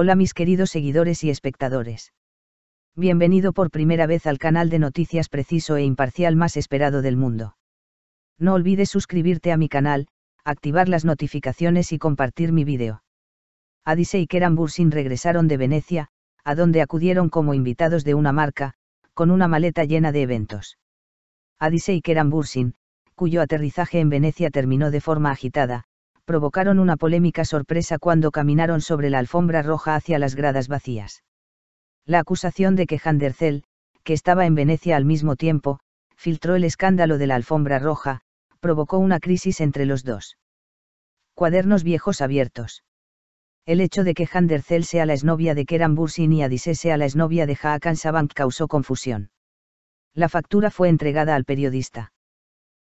Hola mis queridos seguidores y espectadores. Bienvenido por primera vez al canal de noticias preciso e imparcial más esperado del mundo. No olvides suscribirte a mi canal, activar las notificaciones y compartir mi vídeo. Adise y Keran regresaron de Venecia, a donde acudieron como invitados de una marca, con una maleta llena de eventos. Adise y Keran cuyo aterrizaje en Venecia terminó de forma agitada, provocaron una polémica sorpresa cuando caminaron sobre la alfombra roja hacia las gradas vacías. La acusación de que Handercel, que estaba en Venecia al mismo tiempo, filtró el escándalo de la alfombra roja, provocó una crisis entre los dos. Cuadernos viejos abiertos. El hecho de que Handercel sea la esnovia de Keran Bursin y Adise sea la esnovia de Hakan Sabank causó confusión. La factura fue entregada al periodista.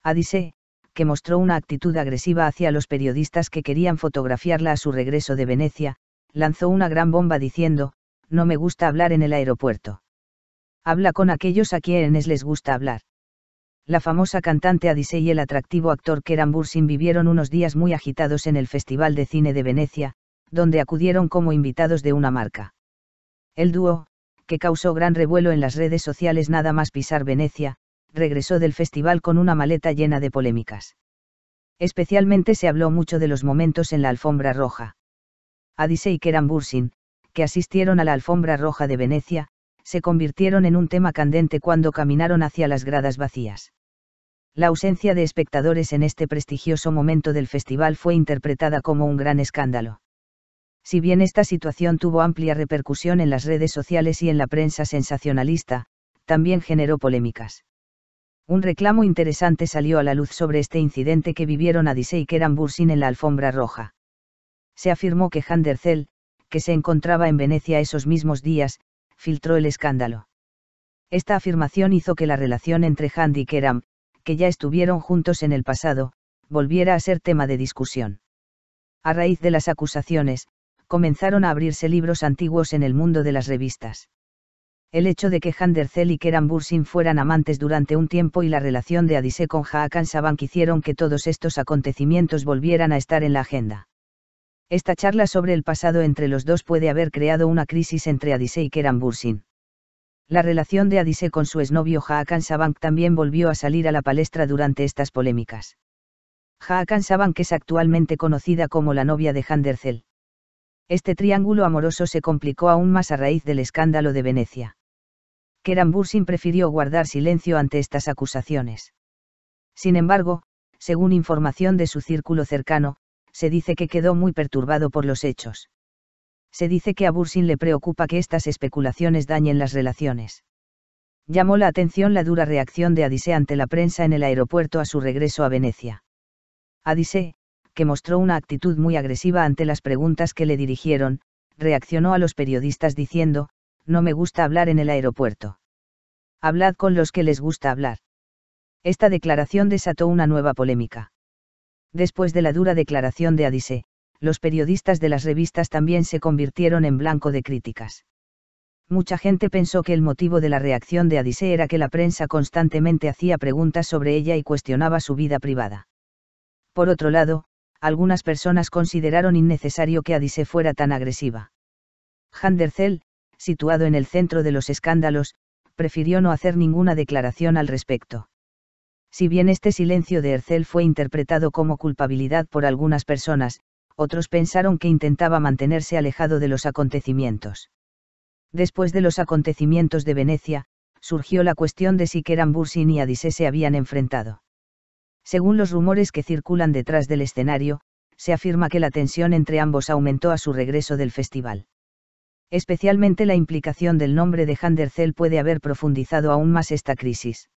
Adise, que mostró una actitud agresiva hacia los periodistas que querían fotografiarla a su regreso de Venecia, lanzó una gran bomba diciendo, no me gusta hablar en el aeropuerto. Habla con aquellos a quienes les gusta hablar. La famosa cantante Adise y el atractivo actor Keran Bursin vivieron unos días muy agitados en el Festival de Cine de Venecia, donde acudieron como invitados de una marca. El dúo, que causó gran revuelo en las redes sociales nada más pisar Venecia, regresó del festival con una maleta llena de polémicas. Especialmente se habló mucho de los momentos en la alfombra roja. Adise y Keran Bursin, que asistieron a la alfombra roja de Venecia, se convirtieron en un tema candente cuando caminaron hacia las gradas vacías. La ausencia de espectadores en este prestigioso momento del festival fue interpretada como un gran escándalo. Si bien esta situación tuvo amplia repercusión en las redes sociales y en la prensa sensacionalista, también generó polémicas. Un reclamo interesante salió a la luz sobre este incidente que vivieron Adisei y Keran Bursin en la alfombra roja. Se afirmó que Handercel, que se encontraba en Venecia esos mismos días, filtró el escándalo. Esta afirmación hizo que la relación entre Hand y Keram, que ya estuvieron juntos en el pasado, volviera a ser tema de discusión. A raíz de las acusaciones, comenzaron a abrirse libros antiguos en el mundo de las revistas el hecho de que Handercel y Keran Bursin fueran amantes durante un tiempo y la relación de Adise con Haakan Sabank hicieron que todos estos acontecimientos volvieran a estar en la agenda. Esta charla sobre el pasado entre los dos puede haber creado una crisis entre Adise y Keran Bursin. La relación de Adise con su exnovio Haakan Sabank también volvió a salir a la palestra durante estas polémicas. Haakon Sabank es actualmente conocida como la novia de Handercel. Este triángulo amoroso se complicó aún más a raíz del escándalo de Venecia. Keran Bursin prefirió guardar silencio ante estas acusaciones. Sin embargo, según información de su círculo cercano, se dice que quedó muy perturbado por los hechos. Se dice que a Bursin le preocupa que estas especulaciones dañen las relaciones. Llamó la atención la dura reacción de Adise ante la prensa en el aeropuerto a su regreso a Venecia. Adise, que mostró una actitud muy agresiva ante las preguntas que le dirigieron, reaccionó a los periodistas diciendo, no me gusta hablar en el aeropuerto. Hablad con los que les gusta hablar. Esta declaración desató una nueva polémica. Después de la dura declaración de Adise, los periodistas de las revistas también se convirtieron en blanco de críticas. Mucha gente pensó que el motivo de la reacción de Adise era que la prensa constantemente hacía preguntas sobre ella y cuestionaba su vida privada. Por otro lado, algunas personas consideraron innecesario que Adise fuera tan agresiva situado en el centro de los escándalos, prefirió no hacer ninguna declaración al respecto. Si bien este silencio de Hercel fue interpretado como culpabilidad por algunas personas, otros pensaron que intentaba mantenerse alejado de los acontecimientos. Después de los acontecimientos de Venecia, surgió la cuestión de si Kerambursin y Adise se habían enfrentado. Según los rumores que circulan detrás del escenario, se afirma que la tensión entre ambos aumentó a su regreso del festival especialmente la implicación del nombre de Handercel puede haber profundizado aún más esta crisis.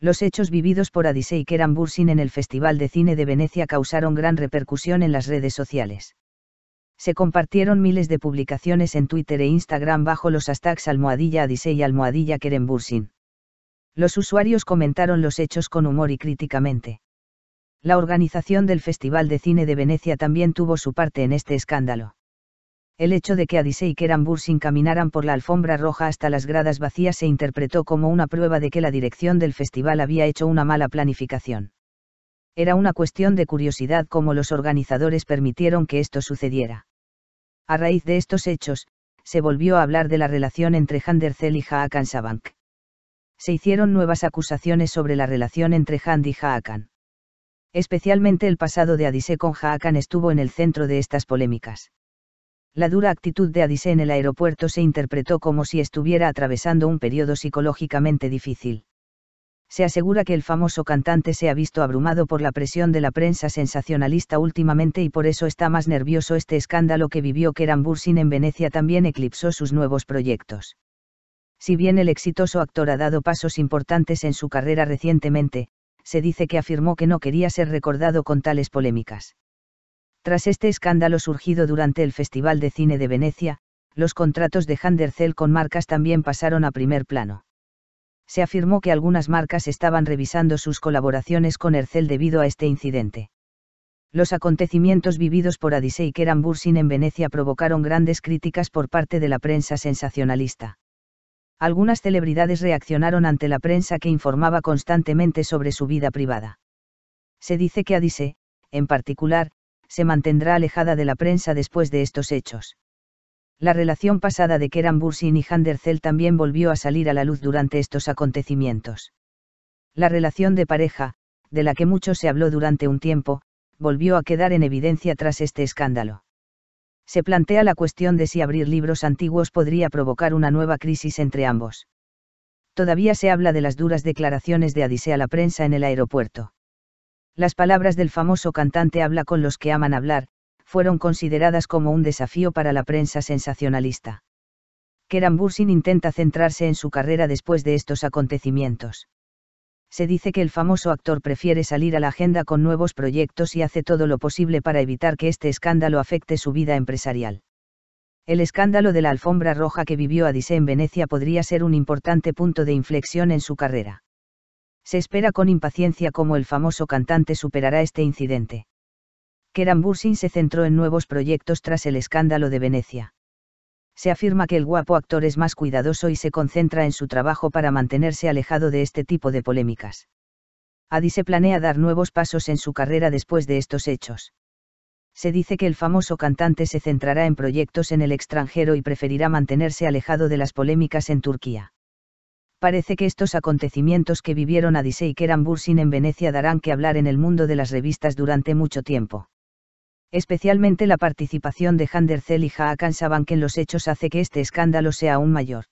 Los hechos vividos por Adisei Kerenbursin en el Festival de Cine de Venecia causaron gran repercusión en las redes sociales. Se compartieron miles de publicaciones en Twitter e Instagram bajo los hashtags almohadilla Adisei y almohadilla Keren Los usuarios comentaron los hechos con humor y críticamente. La organización del Festival de Cine de Venecia también tuvo su parte en este escándalo el hecho de que Adise y Keran Bursin caminaran por la alfombra roja hasta las gradas vacías se interpretó como una prueba de que la dirección del festival había hecho una mala planificación. Era una cuestión de curiosidad cómo los organizadores permitieron que esto sucediera. A raíz de estos hechos, se volvió a hablar de la relación entre Handercel y Haakan Sabank. Se hicieron nuevas acusaciones sobre la relación entre Hand y Haakan. Especialmente el pasado de Adise con Haakan estuvo en el centro de estas polémicas la dura actitud de Adise en el aeropuerto se interpretó como si estuviera atravesando un periodo psicológicamente difícil. Se asegura que el famoso cantante se ha visto abrumado por la presión de la prensa sensacionalista últimamente y por eso está más nervioso este escándalo que vivió Keran Bursin en Venecia también eclipsó sus nuevos proyectos. Si bien el exitoso actor ha dado pasos importantes en su carrera recientemente, se dice que afirmó que no quería ser recordado con tales polémicas. Tras este escándalo surgido durante el Festival de Cine de Venecia, los contratos de Handercel con marcas también pasaron a primer plano. Se afirmó que algunas marcas estaban revisando sus colaboraciones con Ercel debido a este incidente. Los acontecimientos vividos por Adisei Bursin en Venecia provocaron grandes críticas por parte de la prensa sensacionalista. Algunas celebridades reaccionaron ante la prensa que informaba constantemente sobre su vida privada. Se dice que Adise, en particular, se mantendrá alejada de la prensa después de estos hechos. La relación pasada de Keran Bursin y Zell también volvió a salir a la luz durante estos acontecimientos. La relación de pareja, de la que mucho se habló durante un tiempo, volvió a quedar en evidencia tras este escándalo. Se plantea la cuestión de si abrir libros antiguos podría provocar una nueva crisis entre ambos. Todavía se habla de las duras declaraciones de Adisea a la prensa en el aeropuerto las palabras del famoso cantante habla con los que aman hablar, fueron consideradas como un desafío para la prensa sensacionalista. Kerambursin intenta centrarse en su carrera después de estos acontecimientos. Se dice que el famoso actor prefiere salir a la agenda con nuevos proyectos y hace todo lo posible para evitar que este escándalo afecte su vida empresarial. El escándalo de la alfombra roja que vivió Adise en Venecia podría ser un importante punto de inflexión en su carrera se espera con impaciencia cómo el famoso cantante superará este incidente. Kerambursin se centró en nuevos proyectos tras el escándalo de Venecia. Se afirma que el guapo actor es más cuidadoso y se concentra en su trabajo para mantenerse alejado de este tipo de polémicas. Adi se planea dar nuevos pasos en su carrera después de estos hechos. Se dice que el famoso cantante se centrará en proyectos en el extranjero y preferirá mantenerse alejado de las polémicas en Turquía parece que estos acontecimientos que vivieron Adisei Bursin en Venecia darán que hablar en el mundo de las revistas durante mucho tiempo. Especialmente la participación de Zell y Hakan Sabank en los hechos hace que este escándalo sea aún mayor.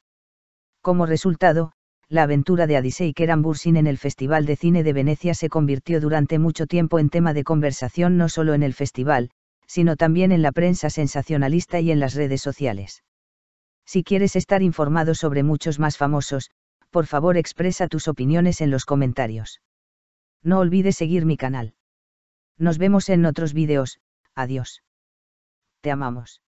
Como resultado, la aventura de Adisei Bursin en el Festival de Cine de Venecia se convirtió durante mucho tiempo en tema de conversación no solo en el festival, sino también en la prensa sensacionalista y en las redes sociales. Si quieres estar informado sobre muchos más famosos, por favor expresa tus opiniones en los comentarios. No olvides seguir mi canal. Nos vemos en otros vídeos, adiós. Te amamos.